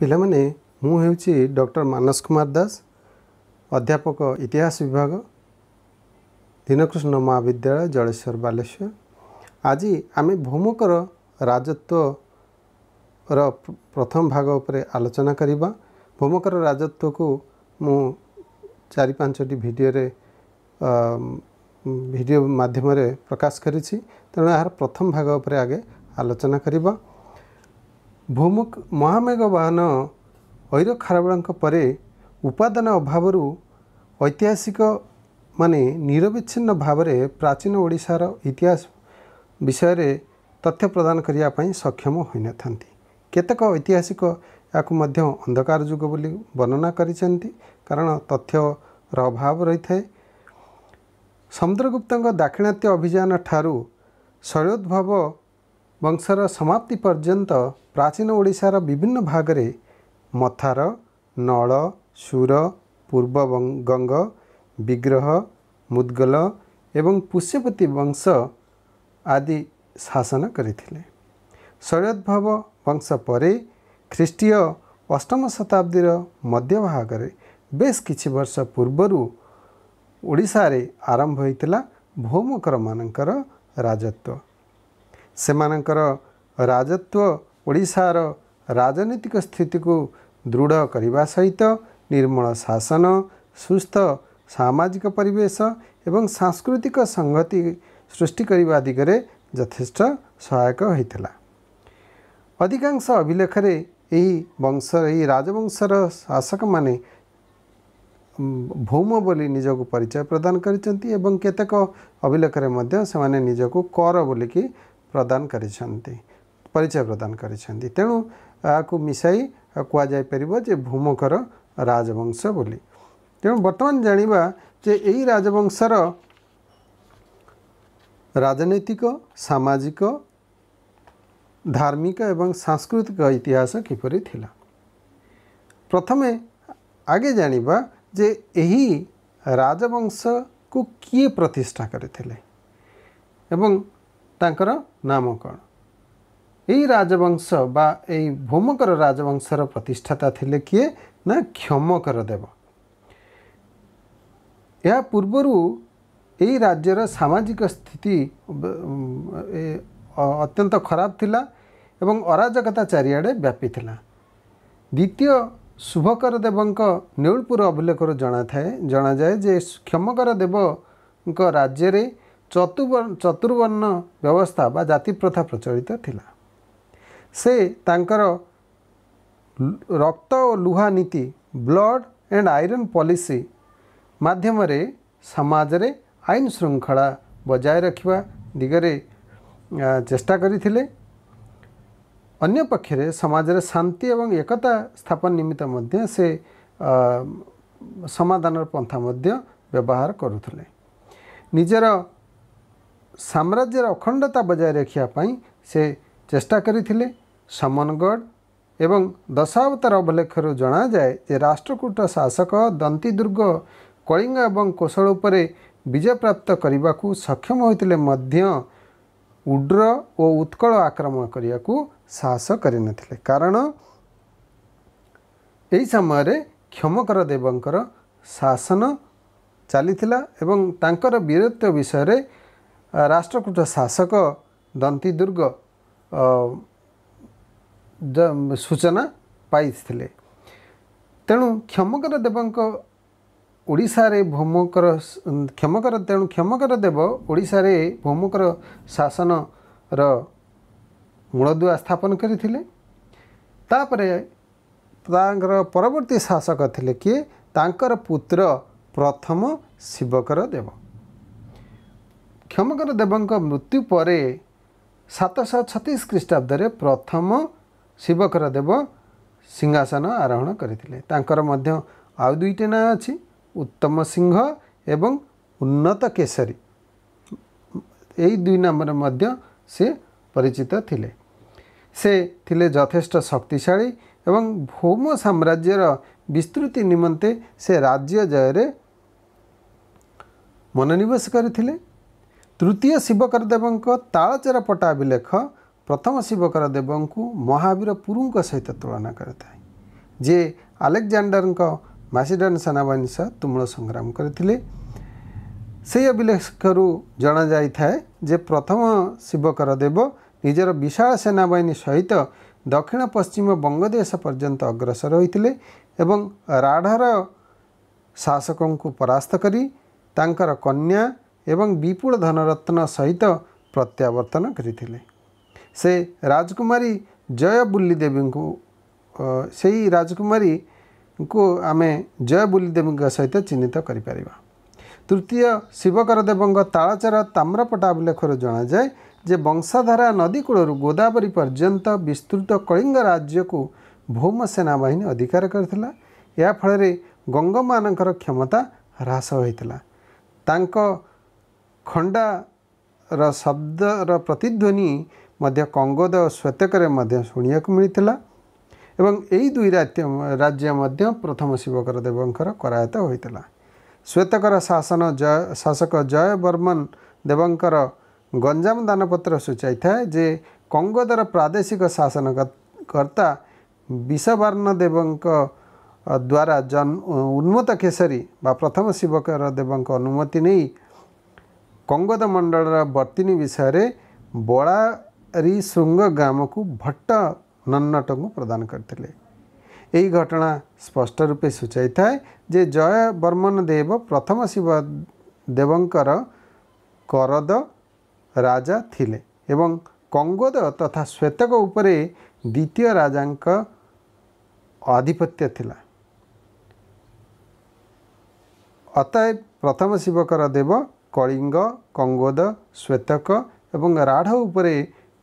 ପିଲାମାନେ ମୁଁ ହେଉଛି ଡକ୍ଟର ମାନସ କୁମାର ଦାସ ଅଧ୍ୟାପକ ଇତିହାସ ବିଭାଗ ଦୀନକୃଷ୍ଣ ମହାବିଦ୍ୟାଳୟ ଜଳେଶ୍ୱର ବାଲେଶ୍ୱର ଆଜି ଆମେ ଭୌମକର ରାଜତ୍ୱର ପ୍ରଥମ ଭାଗ ଉପରେ ଆଲୋଚନା କରିବା ଭୌମକର ରାଜତ୍ୱକୁ ମୁଁ ଚାରି ପାଞ୍ଚଟି ଭିଡ଼ିଓରେ ଭିଡ଼ିଓ ମାଧ୍ୟମରେ ପ୍ରକାଶ କରିଛି ତେଣୁ ଏହାର ପ୍ରଥମ ଭାଗ ଉପରେ ଆଗେ ଆଲୋଚନା କରିବା ଭୂମୁଖ ମହାମେଘ ବାହନ ଐର ଖାରବେଳଙ୍କ ପରେ ଉପାଦାନ ଅଭାବରୁ ଐତିହାସିକ ମାନେ ନିରବିଚ୍ଛିନ୍ନ ଭାବରେ ପ୍ରାଚୀନ ଓଡ଼ିଶାର ଇତିହାସ ବିଷୟରେ ତଥ୍ୟ ପ୍ରଦାନ କରିବା ପାଇଁ ସକ୍ଷମ ହୋଇନଥାନ୍ତି କେତେକ ଐତିହାସିକ ଏହାକୁ ମଧ୍ୟ ଅନ୍ଧକାର ଯୁଗ ବୋଲି ବର୍ଣ୍ଣନା କରିଛନ୍ତି କାରଣ ତଥ୍ୟର ଅଭାବ ରହିଥାଏ ସମୁଦ୍ରଗୁପ୍ତଙ୍କ ଦାକ୍ଷିଣାତ୍ୟ ଅଭିଯାନ ଠାରୁ ଶୈଳୋଦ୍ଭବ ବଂଶର ସମାପ୍ତି ପର୍ଯ୍ୟନ୍ତ ପ୍ରାଚୀନ ଓଡ଼ିଶାର ବିଭିନ୍ନ ଭାଗରେ ମଥାର ନଳ ସୁର ପୂର୍ବ ଗଙ୍ଗ ବିଗ୍ରହ ମୁଦଗଲ ଏବଂ ପୁଷ୍ୟପତି ବଂଶ ଆଦି ଶାସନ କରିଥିଲେ ଶୈଳଦ୍ଭବ ବଂଶ ପରେ ଖ୍ରୀଷ୍ଟୀୟ ଅଷ୍ଟମ ଶତାବ୍ଦୀର ମଧ୍ୟଭାଗରେ ବେଶ କିଛି ବର୍ଷ ପୂର୍ବରୁ ଓଡ଼ିଶାରେ ଆରମ୍ଭ ହୋଇଥିଲା ଭୌମକରମାନଙ୍କର ରାଜତ୍ଵ ସେମାନଙ୍କର ରାଜତ୍ଵ ଓଡ଼ିଶାର ରାଜନୈତିକ ସ୍ଥିତିକୁ ଦୃଢ଼ କରିବା ସହିତ ନିର୍ମଳ ଶାସନ ସୁସ୍ଥ ସାମାଜିକ ପରିବେଶ ଏବଂ ସାଂସ୍କୃତିକ ସଂହତି ସୃଷ୍ଟି କରିବା ଦିଗରେ ଯଥେଷ୍ଟ ସହାୟକ ହୋଇଥିଲା ଅଧିକାଂଶ ଅଭିଲେଖରେ ଏହି ବଂଶ ଏହି ରାଜବଂଶର ଶାସକମାନେ ଭୌମ ବୋଲି ନିଜକୁ ପରିଚୟ ପ୍ରଦାନ କରିଛନ୍ତି ଏବଂ କେତେକ ଅଭିଲେଖରେ ମଧ୍ୟ ସେମାନେ ନିଜକୁ କର ବୋଲିକି ପ୍ରଦାନ କରିଛନ୍ତି ପରିଚୟ ପ୍ରଦାନ କରିଛନ୍ତି ତେଣୁ ଏହାକୁ ମିଶାଇ କୁହାଯାଇପାରିବ ଯେ ଭୂମକର ରାଜବଂଶ ବୋଲି ତେଣୁ ବର୍ତ୍ତମାନ ଜାଣିବା ଯେ ଏହି ରାଜବଂଶର ରାଜନୈତିକ ସାମାଜିକ ଧାର୍ମିକ ଏବଂ ସାଂସ୍କୃତିକ ଇତିହାସ କିପରି ଥିଲା ପ୍ରଥମେ ଆଗେ ଜାଣିବା ଯେ ଏହି ରାଜବଂଶକୁ କିଏ ପ୍ରତିଷ୍ଠା କରିଥିଲେ ଏବଂ ତାଙ୍କର ନାମ କ'ଣ ଏହି ରାଜବଂଶ ବା ଏଇ ଭୌମକର ରାଜବଂଶର ପ୍ରତିଷ୍ଠାତା ଥିଲେ କିଏ ନା କ୍ଷମକର ଦେବ ଏହା ପୂର୍ବରୁ ଏହି ରାଜ୍ୟର ସାମାଜିକ ସ୍ଥିତି ଅତ୍ୟନ୍ତ ଖରାପ ଥିଲା ଏବଂ ଅରାଜକତା ଚାରିଆଡ଼େ ବ୍ୟାପିଥିଲା ଦ୍ୱିତୀୟ ଶୁଭକର ଦେବଙ୍କ ନେଉଳପୁର ଅଭିଲେଖରୁ ଜଣାଥାଏ ଜଣାଯାଏ ଯେ କ୍ଷମକର ଦେବଙ୍କ ରାଜ୍ୟରେ ଚତୁବ ଚତୁର୍ବର୍ଣ୍ଣ ବ୍ୟବସ୍ଥା ବା ଜାତିପ୍ରଥା ପ୍ରଚଳିତ ଥିଲା ସେ ତାଙ୍କର ରକ୍ତ ଓ ଲୁହା ନୀତି ବ୍ଲଡ୍ ଆଣ୍ଡ ଆଇରନ୍ ପଲିସି ମାଧ୍ୟମରେ ସମାଜରେ ଆଇନ ଶୃଙ୍ଖଳା ବଜାୟ ରଖିବା ଦିଗରେ ଚେଷ୍ଟା କରିଥିଲେ ଅନ୍ୟପକ୍ଷରେ ସମାଜରେ ଶାନ୍ତି ଏବଂ ଏକତା ସ୍ଥାପନ ନିମିତ୍ତ ମଧ୍ୟ ସେ ସମାଧାନର ପନ୍ଥା ମଧ୍ୟ ବ୍ୟବହାର କରୁଥିଲେ ନିଜର ସାମ୍ରାଜ୍ୟର ଅଖଣ୍ଡତା ବଜାୟ ରଖିବା ପାଇଁ ସେ ଚେଷ୍ଟା କରିଥିଲେ ସମନଗଡ଼ ଏବଂ ଦଶାବତାର ଅଭିଲେଖରୁ ଜଣାଯାଏ ଯେ ରାଷ୍ଟ୍ରକୂଟ ଶାସକ ଦୁର୍ଗ କଳିଙ୍ଗ ଏବଂ କୋଶଳ ଉପରେ ବିଜୟପ୍ରାପ୍ତ କରିବାକୁ ସକ୍ଷମ ହୋଇଥିଲେ ମଧ୍ୟ ଉଡ୍ର ଓ ଉତ୍କଳ ଆକ୍ରମଣ କରିବାକୁ ସାହସ କରିନଥିଲେ କାରଣ ଏହି ସମୟରେ କ୍ଷମକର ଦେବଙ୍କର ଶାସନ ଚାଲିଥିଲା ଏବଂ ତାଙ୍କର ବୀରତ୍ୱ ବିଷୟରେ ରାଷ୍ଟ୍ରକୂଟ ଶାସକ ଦନ୍ତୀଦୁର୍ଗ ସୂଚନା ପାଇଥିଲେ ତେଣୁ କ୍ଷମକର ଦେବଙ୍କ ଓଡ଼ିଶାରେ ଭୌମକର କ୍ଷମକର ତେଣୁ କ୍ଷମକର ଦେବ ଓଡ଼ିଶାରେ ଭୌମକର ଶାସନର ମୂଳଦୁଆ ସ୍ଥାପନ କରିଥିଲେ ତାପରେ ତାଙ୍କର ପରବର୍ତ୍ତୀ ଶାସକ ଥିଲେ କିଏ ତାଙ୍କର ପୁତ୍ର ପ୍ରଥମ ଶିବକର ଦେବ କ୍ଷମକର ଦେବଙ୍କ ମୃତ୍ୟୁ ପରେ ସାତଶହ ଛତିଶ ଖ୍ରୀଷ୍ଟାବ୍ଦରେ ପ୍ରଥମ ଶିବକର ଦେବ ସିଂହାସନ ଆରୋହଣ କରିଥିଲେ ତାଙ୍କର ମଧ୍ୟ ଆଉ ଦୁଇଟି ନାଁ ଅଛି ଉତ୍ତମ ସିଂହ ଏବଂ ଉନ୍ନତ କେଶରୀ ଏଇ ଦୁଇ ନାମରେ ମଧ୍ୟ ସେ ପରିଚିତ ଥିଲେ ସେ ଥିଲେ ଯଥେଷ୍ଟ ଶକ୍ତିଶାଳୀ ଏବଂ ଭୌମ ସାମ୍ରାଜ୍ୟର ବିସ୍ତୃତି ନିମନ୍ତେ ସେ ରାଜ୍ୟ ଜୟରେ ମନୋନିବେଶ କରିଥିଲେ ତୃତୀୟ ଶିବକର ଦେବଙ୍କ ତାଳଚେର ପଟା ଅଭିଲେଖ ପ୍ରଥମ ଶିବକର ଦେବଙ୍କୁ ମହାବୀର ପୁରୁଙ୍କ ସହିତ ତୁଳନା କରିଥାଏ ଯିଏ ଆଲେକ୍ଜାଣ୍ଡରଙ୍କ ମାସିଡାନ ସେନାବାହିନୀ ସହ ତୁମୂଳ ସଂଗ୍ରାମ କରିଥିଲେ ସେହି ଅଭିଲେଖରୁ ଜଣାଯାଇଥାଏ ଯେ ପ୍ରଥମ ଶିବକର ଦେବ ନିଜର ବିଶାଳ ସେନାବାହିନୀ ସହିତ ଦକ୍ଷିଣ ପଶ୍ଚିମ ବଙ୍ଗଦେଶ ପର୍ଯ୍ୟନ୍ତ ଅଗ୍ରସର ହୋଇଥିଲେ ଏବଂ ରାଢ଼ର ଶାସକଙ୍କୁ ପରାସ୍ତ କରି ତାଙ୍କର କନ୍ୟା ଏବଂ ବିପୁଳ ଧନରତ୍ନ ସହିତ ପ୍ରତ୍ୟାବର୍ତ୍ତନ କରିଥିଲେ ସେ ରାଜକୁମାରୀ ଜୟ ବୁଲିଦେବୀଙ୍କୁ ସେଇ ରାଜକୁମାରୀଙ୍କୁ ଆମେ ଜୟ ବୁଲିଦେବୀଙ୍କ ସହିତ ଚିହ୍ନିତ କରିପାରିବା ତୃତୀୟ ଶିବକର ଦେବଙ୍କ ତାଳଚେର ତାମ୍ରପଟା ଉଲ୍ଲେଖରୁ ଜଣାଯାଏ ଯେ ବଂଶଧାରା ନଦୀ କୂଳରୁ ଗୋଦାବରୀ ପର୍ଯ୍ୟନ୍ତ ବିସ୍ତୃତ କଳିଙ୍ଗ ରାଜ୍ୟକୁ ଭୌମ ସେନାବାହିନୀ ଅଧିକାର କରିଥିଲା ଏହାଫଳରେ ଗଙ୍ଗମାନଙ୍କର କ୍ଷମତା ହ୍ରାସ ହୋଇଥିଲା ତାଙ୍କ ଖଣ୍ଡାର ଶବ୍ଦର ପ୍ରତିଧ୍ୱନି ମଧ୍ୟ କଙ୍ଗୋଦ ଓ ଶ୍ୱେତକରେ ମଧ୍ୟ ଶୁଣିବାକୁ ମିଳିଥିଲା ଏବଂ ଏହି ଦୁଇ ରାଜ୍ୟ ରାଜ୍ୟ ମଧ୍ୟ ପ୍ରଥମ ଶିବକର ଦେବଙ୍କର କରାୟତ ହୋଇଥିଲା ଶ୍ୱେତକର ଶାସନ ଜୟ ଶାସକ ଜୟ ବର୍ମନ ଦେବଙ୍କର ଗଞ୍ଜାମ ଦାନପତ୍ର ସୂଚାଇଥାଏ ଯେ କଙ୍ଗୋଦର ପ୍ରାଦେଶିକ ଶାସନ କର୍ତ୍ତା ବିଷବର୍ଣ୍ଣ ଦେବଙ୍କ ଦ୍ୱାରା ଜନ ଉନ୍ମତ କେଶରୀ ବା ପ୍ରଥମ ଶିବକର ଦେବଙ୍କ ଅନୁମତି ନେଇ କଙ୍ଗୋଦ ମଣ୍ଡଳର ବର୍ତ୍ତିନୀ ବିଷୟରେ ବଳା ରିଶୃଙ୍ଗ ଗ୍ରାମକୁ ଭଟ୍ଟ ନନ୍ନଟଙ୍କୁ ପ୍ରଦାନ କରିଥିଲେ ଏହି ଘଟଣା ସ୍ପଷ୍ଟ ରୂପେ ସୂଚାଇଥାଏ ଯେ ଜୟବର୍ମନ ଦେବ ପ୍ରଥମ ଶିବ ଦେବଙ୍କର କରଦ ରାଜା ଥିଲେ ଏବଂ କଙ୍ଗୋଦ ତଥା ଶ୍ୱେତକ ଉପରେ ଦ୍ୱିତୀୟ ରାଜାଙ୍କ ଆଧିପତ୍ୟ ଥିଲା ଅତଏ ପ୍ରଥମ ଶିବକର ଦେବ କଳିଙ୍ଗ କଙ୍ଗୋଦ ଶ୍ୱେତକ ଏବଂ ରାଢ଼ ଉପରେ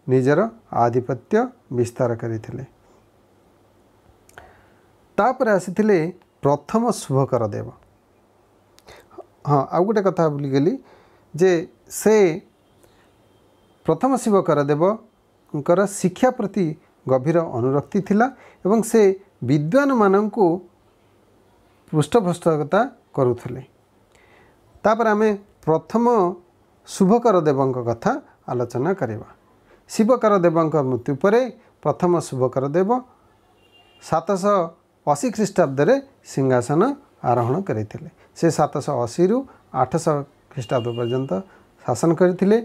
ନିଜର ଆଧିପତ୍ୟ ବିସ୍ତାର କରିଥିଲେ ତାପରେ ଆସିଥିଲେ ପ୍ରଥମ ଶୁଭକର ଦେବ ହଁ ଆଉ ଗୋଟେ କଥା ଭୁଲିଗଲି ଯେ ସେ ପ୍ରଥମ ଶିବକର ଦେବଙ୍କର ଶିକ୍ଷା ପ୍ରତି ଗଭୀର ଅନୁରକ୍ତି ଥିଲା ଏବଂ ସେ ବିଦ୍ୱାନମାନଙ୍କୁ ପୃଷ୍ଠପୃଷ୍ଠକତା କରୁଥିଲେ ତାପରେ ଆମେ ପ୍ରଥମ ଶୁଭକର ଦେବଙ୍କ କଥା ଆଲୋଚନା କରିବା ଶିବକର ଦେବଙ୍କ ମୃତ୍ୟୁ ପରେ ପ୍ରଥମ ଶୁଭକର ଦେବ ସାତଶହ ଅଶୀ ଖ୍ରୀଷ୍ଟାବ୍ଦରେ ସିଂହାସନ ଆରୋହଣ କରିଥିଲେ ସେ ସାତଶହ ଅଶୀରୁ ଆଠଶହ ଖ୍ରୀଷ୍ଟାବ୍ଦ ପର୍ଯ୍ୟନ୍ତ ଶାସନ କରିଥିଲେ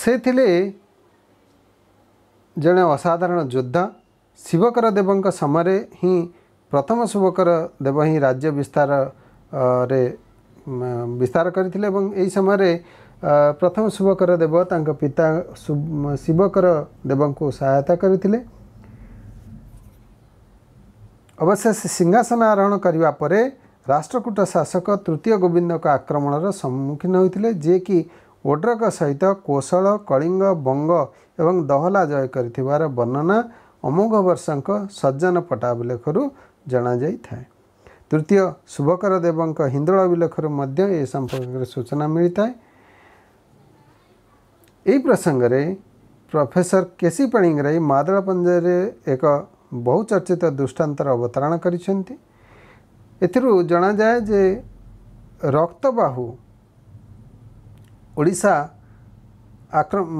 ସେ ଥିଲେ ଜଣେ ଅସାଧାରଣ ଯୋଦ୍ଧା ଶିବକର ଦେବଙ୍କ ସମୟରେ ହିଁ ପ୍ରଥମ ଶୁଭକର ଦେବ ହିଁ ରାଜ୍ୟ ବିସ୍ତାରରେ ବିସ୍ତାର କରିଥିଲେ ଏବଂ ଏହି ସମୟରେ ପ୍ରଥମ ଶୁଭକର ଦେବ ତାଙ୍କ ପିତା ଶିବକର ଦେବଙ୍କୁ ସହାୟତା କରିଥିଲେ ଅବଶ୍ୟ ସେ ସିଂହାସନ ଆରୋହଣ କରିବା ପରେ ରାଷ୍ଟ୍ରକୂଟ ଶାସକ ତୃତୀୟ ଗୋବିନ୍ଦଙ୍କ ଆକ୍ରମଣର ସମ୍ମୁଖୀନ ହୋଇଥିଲେ ଯିଏକି ଓଡ୍ରଙ୍କ ସହିତ କୋଶଳ କଳିଙ୍ଗ ବଙ୍ଗ ଏବଂ ଦହଲା ଜୟ କରିଥିବାର ବର୍ଣ୍ଣନା ଅମୋଘ ବର୍ଷଙ୍କ ସଜ୍ଜନ ପଟ୍ଟାଭିଲେଖରୁ ଜଣାଯାଇଥାଏ ତୃତୀୟ ଶୁଭକର ଦେବଙ୍କ ହିନ୍ଦୋଳ ବିଲେଖରୁ ମଧ୍ୟ ଏ ସମ୍ପର୍କରେ ସୂଚନା ମିଳିଥାଏ ଏହି ପ୍ରସଙ୍ଗରେ ପ୍ରଫେସର କେସି ପାଣିଗ୍ରାଇ ମାଦଳପଞ୍ଜରେ ଏକ ବହୁଚର୍ଚ୍ଚିତ ଦୃଷ୍ଟାନ୍ତର ଅବତାରଣ କରିଛନ୍ତି ଏଥିରୁ ଜଣାଯାଏ ଯେ ରକ୍ତବାହୁ ଓଡ଼ିଶା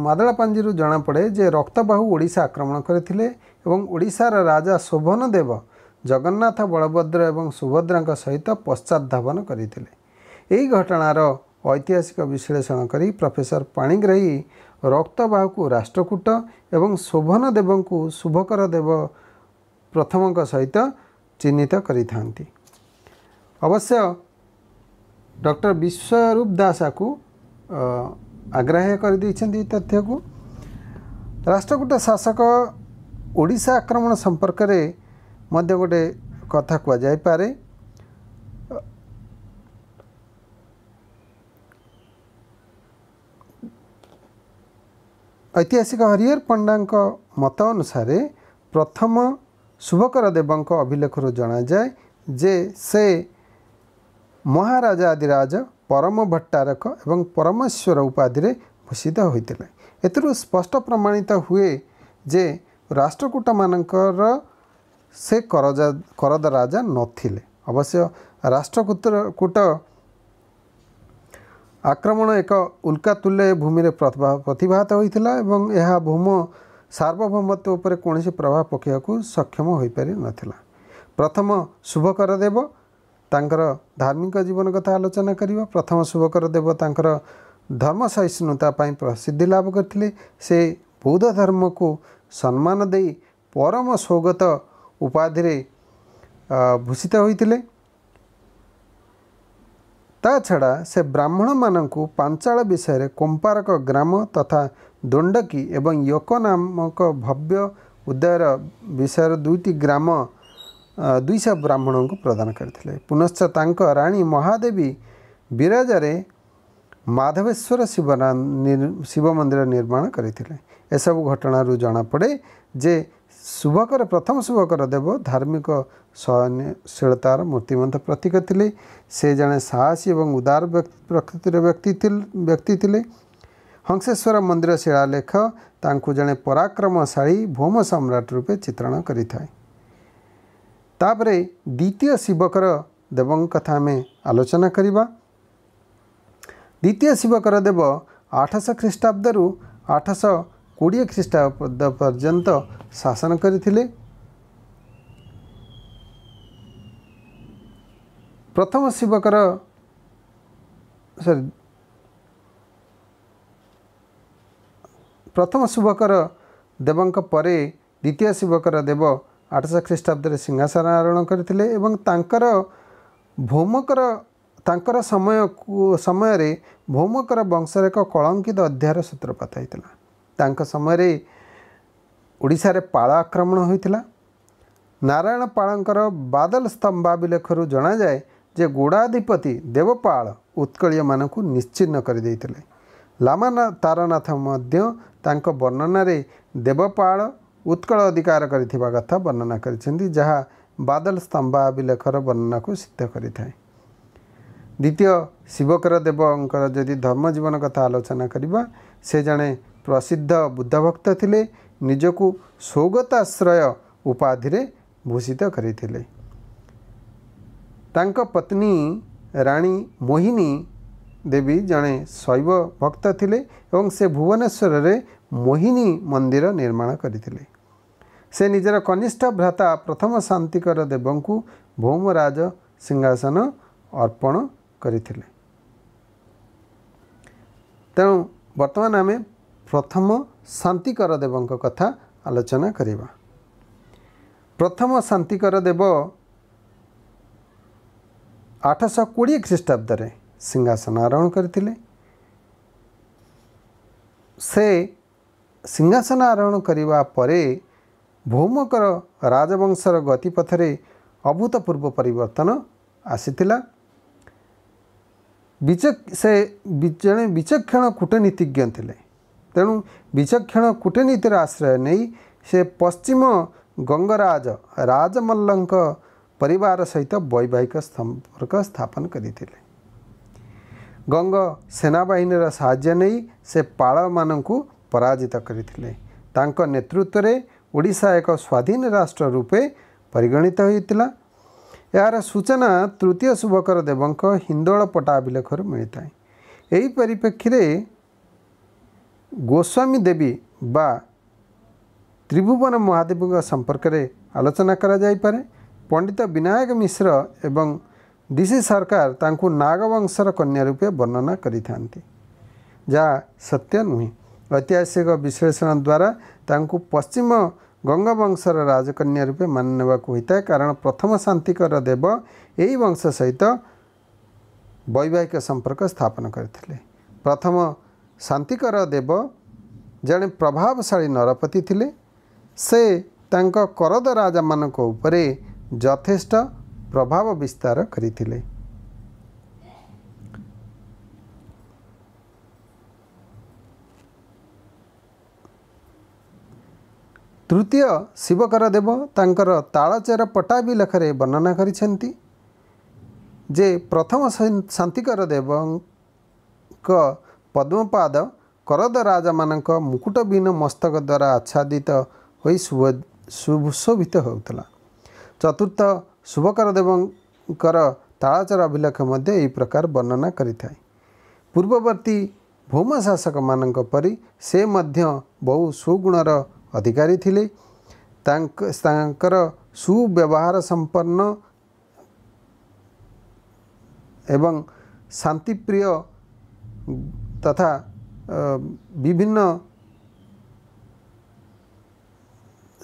ମାଦଳାପାଞ୍ଜିରୁ ଜଣାପଡ଼େ ଯେ ରକ୍ତବାହୁ ଓଡ଼ିଶା ଆକ୍ରମଣ କରିଥିଲେ ଏବଂ ଓଡ଼ିଶାର ରାଜା ଶୋଭନ ଦେବ ଜଗନ୍ନାଥ ବଳଭଦ୍ର ଏବଂ ସୁଭଦ୍ରାଙ୍କ ସହିତ ପଶ୍ଚାତ୍ ଧାବନ କରିଥିଲେ ଏହି ଘଟଣାର ଐତିହାସିକ ବିଶ୍ଳେଷଣ କରି ପ୍ରଫେସର ପାଣିଗ୍ରାହୀ ରକ୍ତବାହୁକୁ ରାଷ୍ଟ୍ରକୂଟ ଏବଂ ଶୋଭନ ଦେବଙ୍କୁ ଶୁଭକର ଦେବ ପ୍ରଥମଙ୍କ ସହିତ ଚିହ୍ନିତ କରିଥାନ୍ତି ଅବଶ୍ୟ ଡକ୍ଟର ବିଶ୍ୱରୂପ ଦାସାକୁ ଆଗ୍ରାହ୍ୟ କରିଦେଇଛନ୍ତି ତଥ୍ୟକୁ ରାଷ୍ଟ୍ରକୂଟ ଶାସକ ଓଡ଼ିଶା ଆକ୍ରମଣ ସମ୍ପର୍କରେ ମଧ୍ୟ ଗୋଟେ କଥା କୁହାଯାଇପାରେ ଐତିହାସିକ ହରିହର ପଣ୍ଡାଙ୍କ ମତ ଅନୁସାରେ ପ୍ରଥମ ଶୁଭକର ଦେବଙ୍କ ଅଭିଲେଖରୁ ଜଣାଯାଏ ଯେ ସେ ମହାରାଜା ଆଦିରାଜ ପରମ ଭଟ୍ଟାରକ ଏବଂ ପରମେଶ୍ୱର ଉପାଧିରେ ଭୂଷିତ ହୋଇଥିଲେ ଏଥିରୁ ସ୍ପଷ୍ଟ ପ୍ରମାଣିତ ହୁଏ ଯେ ରାଷ୍ଟ୍ରକୂଟମାନଙ୍କର ସେ କରଜା କରଦ ରାଜା ନଥିଲେ ଅବଶ୍ୟ ରାଷ୍ଟ୍ରକୂତ କୂଟ ଆକ୍ରମଣ ଏକ ଉଲ୍କା ତୁଲ୍ୟ ଭୂମିରେ ପ୍ରତିଭାତ ହୋଇଥିଲା ଏବଂ ଏହା ଭୂମ ସାର୍ବଭୌମତ୍ୱ ଉପରେ କୌଣସି ପ୍ରଭାବ ପକାଇବାକୁ ସକ୍ଷମ ହୋଇପାରିନଥିଲା ପ୍ରଥମ ଶୁଭକର ଦେବ ତାଙ୍କର ଧାର୍ମିକ ଜୀବନ କଥା ଆଲୋଚନା କରିବ ପ୍ରଥମ ଶୁଭକର ଦେବ ତାଙ୍କର ଧର୍ମ ସହିଷ୍ଣୁତା ପାଇଁ ପ୍ରସିଦ୍ଧି ଲାଭ କରିଥିଲେ ସେ ବୌଦ୍ଧ ଧର୍ମକୁ ସମ୍ମାନ ଦେଇ ପରମ ସ୍ୱଗତ ଉପାଧିରେ ଭୂଷିତ ହୋଇଥିଲେ ତା ଛଡ଼ା ସେ ବ୍ରାହ୍ମଣମାନଙ୍କୁ ପାଞ୍ଚାଳ ବିଷୟରେ କୁମ୍ପାରକ ଗ୍ରାମ ତଥା ଦୁଣ୍ଡକୀ ଏବଂ ୟୋକ ନାମକ ଭବ୍ୟ ଉଦୟର ବିଷୟର ଦୁଇଟି ଗ୍ରାମ ଦୁଇଶହ ବ୍ରାହ୍ମଣଙ୍କୁ ପ୍ରଦାନ କରିଥିଲେ ପୁନଶ୍ଚ ତାଙ୍କ ରାଣୀ ମହାଦେବୀ ବିରାଜାରେ ମାଧବେଶ୍ୱର ଶିବ ଶିବ ମନ୍ଦିର ନିର୍ମାଣ କରିଥିଲେ ଏସବୁ ଘଟଣାରୁ ଜଣାପଡ଼େ ଯେ ଶୁଭକର ପ୍ରଥମ ଶୁଭକର ଦେବ ଧାର୍ମିକ ସହନଶୀଳତାର ମଧ୍ୟ ପ୍ରତୀକ ଥିଲେ ସେ ଜଣେ ସାହସୀ ଏବଂ ଉଦାର ପ୍ରକୃତିର ବ୍ୟକ୍ତି ବ୍ୟକ୍ତି ଥିଲେ ହଂସେଶ୍ୱର ମନ୍ଦିର ଶିଳାଲେଖ ତାଙ୍କୁ ଜଣେ ପରାକ୍ରମଶାଳୀ ଭୌମ ସମ୍ରାଟ ରୂପେ ଚିତ୍ରଣ କରିଥାଏ ତାପରେ ଦ୍ୱିତୀୟ ଶିବକର ଦେବଙ୍କ କଥା ଆମେ ଆଲୋଚନା କରିବା ଦ୍ୱିତୀୟ ଶିବକର ଦେବ ଆଠଶହ ଖ୍ରୀଷ୍ଟାବ୍ଦରୁ ଆଠଶହ କୋଡ଼ିଏ ଖ୍ରୀଷ୍ଟାବ୍ଦ ପର୍ଯ୍ୟନ୍ତ ଶାସନ କରିଥିଲେ ପ୍ରଥମ ଶିବକର ସରି ପ୍ରଥମ ଶିବକର ଦେବଙ୍କ ପରେ ଦ୍ୱିତୀୟ ଶିବକର ଦେବ ଆଠଶହ ଖ୍ରୀଷ୍ଟାବ୍ଦରେ ସିଂହାସନ ଆରୋହଣ କରିଥିଲେ ଏବଂ ତାଙ୍କର ଭୌମକର ତାଙ୍କର ସମୟ ସମୟରେ ଭୌମକର ବଂଶରେ ଏକ କଳଙ୍କିତ ଅଧ୍ୟାୟର ସୂତ୍ରପାତ ହୋଇଥିଲା ତାଙ୍କ ସମୟରେ ଓଡ଼ିଶାରେ ପାଳ ଆକ୍ରମଣ ହୋଇଥିଲା ନାରାୟଣ ପାଳଙ୍କର ବାଦଲ ସ୍ତମ୍ଭାଭିଲେଖରୁ ଜଣାଯାଏ ଯେ ଗୁଡ଼ାଧିପତି ଦେବପାଳ ଉତ୍କଳୀୟମାନଙ୍କୁ ନିଶ୍ଚିହ୍ନ କରିଦେଇଥିଲେ ଲାମା ତାରନାଥ ମଧ୍ୟ ତାଙ୍କ ବର୍ଣ୍ଣନାରେ ଦେବପାଳ ଉତ୍କଳ ଅଧିକାର କରିଥିବା କଥା ବର୍ଣ୍ଣନା କରିଛନ୍ତି ଯାହା ବାଦଲ ସ୍ତମ୍ଭାଭିଲେଖର ବର୍ଣ୍ଣନାକୁ ସିଦ୍ଧ କରିଥାଏ ଦ୍ୱିତୀୟ ଶିବକର ଦେବଙ୍କର ଯଦି ଧର୍ମଜୀବନ କଥା ଆଲୋଚନା କରିବା ସେ ଜଣେ ପ୍ରସିଦ୍ଧ ବୁଦ୍ଧଭକ୍ତ ଥିଲେ ନିଜକୁ ସ୍ୱଗତାଶ୍ରୟ ଉପାଧିରେ ଭୂଷିତ କରିଥିଲେ ତାଙ୍କ ପତ୍ନୀ ରାଣୀ ମୋହିନୀ ଦେବୀ ଜଣେ ଶୈବ ଭକ୍ତ ଥିଲେ ଏବଂ ସେ ଭୁବନେଶ୍ୱରରେ ମୋହିନୀ ମନ୍ଦିର ନିର୍ମାଣ କରିଥିଲେ ସେ ନିଜର କନିଷ୍ଠ ଭ୍ରାତା ପ୍ରଥମ ଶାନ୍ତିକର ଦେବଙ୍କୁ ଭୌମରାଜ ସିଂହାସନ ଅର୍ପଣ କରିଥିଲେ ତେଣୁ ବର୍ତ୍ତମାନ ଆମେ ପ୍ରଥମ ଶାନ୍ତିକର ଦେବଙ୍କ କଥା ଆଲୋଚନା କରିବା ପ୍ରଥମ ଶାନ୍ତିକର ଦେବ ଆଠଶହ କୋଡ଼ିଏ ଖ୍ରୀଷ୍ଟାବ୍ଦରେ ସିଂହାସନ ଆରୋହଣ କରିଥିଲେ ସେ ସିଂହାସନ ଆରୋହଣ କରିବା ପରେ ଭୌମକର ରାଜବଂଶର ଗତିପଥରେ ଅଭୂତପୂର୍ବ ପରିବର୍ତ୍ତନ ଆସିଥିଲା ବିଚ ସେ ଜଣେ ବିଚକ୍ଷଣ କୂଟନୀତିଜ୍ଞ ଥିଲେ ତେଣୁ ବିଚକ୍ଷଣ କୂଟନୀତିର ଆଶ୍ରୟ ନେଇ ସେ ପଶ୍ଚିମ ଗଙ୍ଗରାଜ ରାଜମଲ୍ଲଙ୍କ ପରିବାର ସହିତ ବୈବାହିକ ସମ୍ପର୍କ ସ୍ଥାପନ କରିଥିଲେ ଗଙ୍ଗ ସେନାବାହିନୀର ସାହାଯ୍ୟ ନେଇ ସେ ପାଳମାନଙ୍କୁ ପରାଜିତ କରିଥିଲେ ତାଙ୍କ ନେତୃତ୍ୱରେ ଓଡ଼ିଶା ଏକ ସ୍ୱାଧୀନ ରାଷ୍ଟ୍ର ରୂପେ ପରିଗଣିତ ହୋଇଥିଲା ଏହାର ସୂଚନା ତୃତୀୟ ଶୁଭକର ଦେବଙ୍କ ହିନ୍ଦୋଳ ପଟ୍ଟାଭିଲେଖରୁ ମିଳିଥାଏ ଏହି ପରିପ୍ରେକ୍ଷୀରେ ଗୋସ୍ୱାମୀ ଦେବୀ ବା ତ୍ରିଭୁବନ ମହାଦେବଙ୍କ ସମ୍ପର୍କରେ ଆଲୋଚନା କରାଯାଇପାରେ ପଣ୍ଡିତ ବିନାୟକ ମିଶ୍ର ଏବଂ ଡିସି ସରକାର ତାଙ୍କୁ ନାଗବଂଶର କନ୍ୟା ରୂପେ ବର୍ଣ୍ଣନା କରିଥାନ୍ତି ଯାହା ସତ୍ୟ ନୁହେଁ ଐତିହାସିକ ବିଶ୍ଳେଷଣ ଦ୍ୱାରା ତାଙ୍କୁ ପଶ୍ଚିମ ଗଙ୍ଗବଂଶର ରାଜକନ୍ୟା ରୂପେ ମାନି ନେବାକୁ ହୋଇଥାଏ କାରଣ ପ୍ରଥମ ଶାନ୍ତିକର ଦେବ ଏହି ବଂଶ ସହିତ ବୈବାହିକ ସମ୍ପର୍କ ସ୍ଥାପନ କରିଥିଲେ ପ୍ରଥମ ଶାନ୍ତିକର ଦେବ ଜଣେ ପ୍ରଭାବଶାଳୀ ନରପତି ଥିଲେ ସେ ତାଙ୍କ କରଦ ରାଜାମାନଙ୍କ ଉପରେ ଯଥେଷ୍ଟ ପ୍ରଭାବ ବିସ୍ତାର କରିଥିଲେ ତୃତୀୟ ଶିବକର ଦେବ ତାଙ୍କର ତାଳଚେର ପଟା ବି ଲେଖରେ ବର୍ଣ୍ଣନା କରିଛନ୍ତି ଯେ ପ୍ରଥମ ଶାନ୍ତିକର ଦେବଙ୍କ ପଦ୍ମପାଦ କରଦ ରାଜାମାନଙ୍କ ମୁକୁଟ ମୁକୁଟବିହୀନ ମସ୍ତକ ଦ୍ୱାରା ଆଚ୍ଛାଦିତ ହୋଇ ସୁଶୋଭିତ ହେଉଥିଲା ଚତୁର୍ଥ ଶୁଭକର ଦେବଙ୍କର ତାଳଚର ଅଭିଲେଖ ମଧ୍ୟ ଏହି ପ୍ରକାର ବର୍ଣ୍ଣନା କରିଥାଏ ପୂର୍ବବର୍ତ୍ତୀ ଭୌମ ଶାସକମାନଙ୍କ ପରି ସେ ମଧ୍ୟ ବହୁ ସୁଗୁଣର ଅଧିକାରୀ ଥିଲେ ତାଙ୍କ ତାଙ୍କର ସୁବ୍ୟବହାର ସମ୍ପନ୍ନ ଏବଂ ଶାନ୍ତିପ୍ରିୟ तथा विभिन्न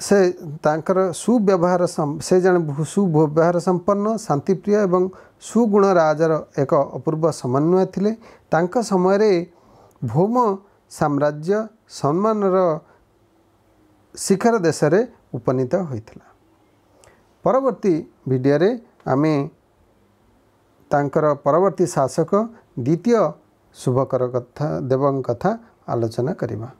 से तांकर सुव्यवहार से जन सुव्यवहार संपन्न शांतिप्रिय एवं सुगुण राजार एक अपूर्व समन्वय थिले तांकर समय रे भूम साम्राज्य सम्मान शिखर देश में उपनीत होता परवर्ती भिडरे आम तांकर परवर्ती शासक द्वितीय ଶୁଭକର କଥା ଦେବଙ୍କ କଥା ଆଲୋଚନା କରିବା